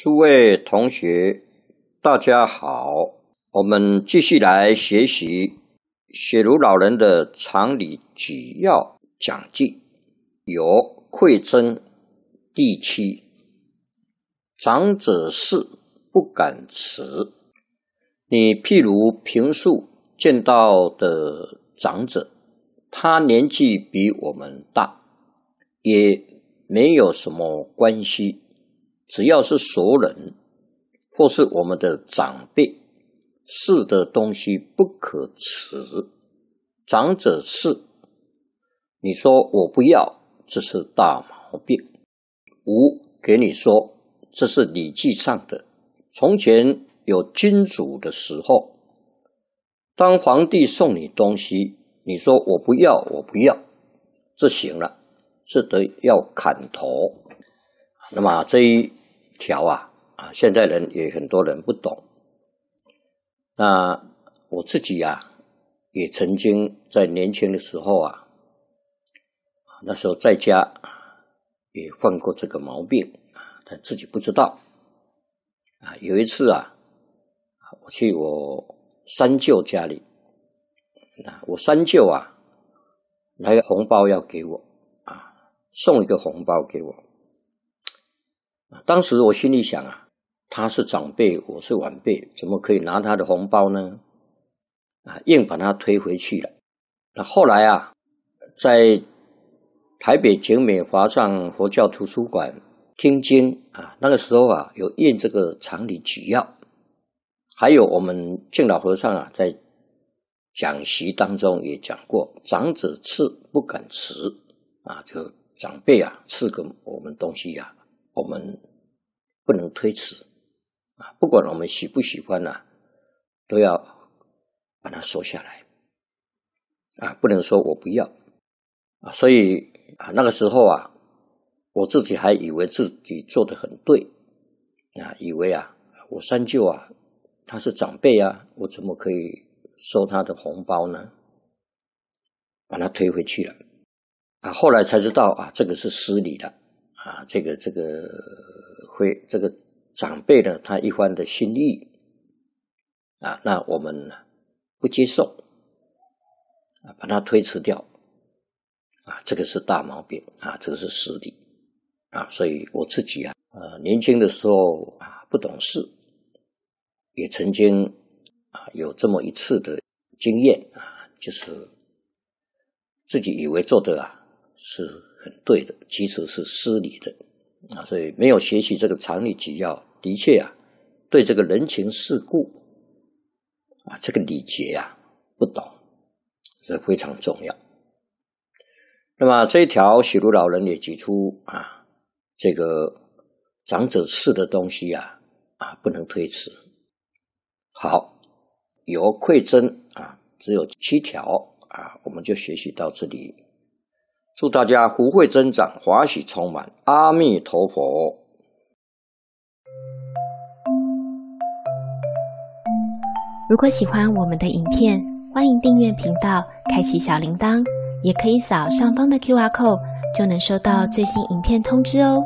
诸位同学，大家好！我们继续来学习雪茹老人的常理举要讲记，有馈赠第七，长者事不敢辞。你譬如平素见到的长者，他年纪比我们大，也没有什么关系。只要是熟人，或是我们的长辈，是的东西不可辞。长者是，你说我不要，这是大毛病。吾给你说，这是《礼记》上的。从前有君主的时候，当皇帝送你东西，你说我不要，我不要，这行了，这得要砍头。那么这一。调啊啊！现在人也很多人不懂。那我自己啊，也曾经在年轻的时候啊，那时候在家也犯过这个毛病啊，他自己不知道。啊，有一次啊，我去我三舅家里，那我三舅啊，来个红包要给我啊，送一个红包给我。当时我心里想啊，他是长辈，我是晚辈，怎么可以拿他的红包呢？啊，硬把他推回去了。那后来啊，在台北九美华藏佛教图书馆听经啊，那个时候啊，有印这个《常里举要》，还有我们敬老和尚啊，在讲席当中也讲过，长者赐不敢辞啊，就长辈啊赐给我们东西呀。我们不能推辞啊！不管我们喜不喜欢呢，都要把它收下来啊！不能说我不要啊！所以啊，那个时候啊，我自己还以为自己做的很对啊，以为啊，我三舅啊，他是长辈啊，我怎么可以收他的红包呢？把他推回去了啊！后来才知道啊，这个是失礼的。啊，这个这个会，这个长辈呢，他一番的心意，啊，那我们不接受，啊，把它推迟掉，啊，这个是大毛病，啊，这个是实力啊，所以我自己啊，呃，年轻的时候啊，不懂事，也曾经啊，有这么一次的经验啊，就是自己以为做的啊，是。很对的，其实是失礼的啊，所以没有学习这个常理几要，的确啊，对这个人情世故啊，这个礼节啊，不懂是非常重要。那么这一条许鹿老人也指出啊，这个长者赐的东西啊，啊，不能推辞。好，有馈赠啊，只有七条啊，我们就学习到这里。祝大家福慧增长，华喜充满！阿弥陀佛。如果喜欢我们的影片，欢迎订阅频道，开启小铃铛，也可以扫上方的 Q R code，就能收到最新影片通知哦。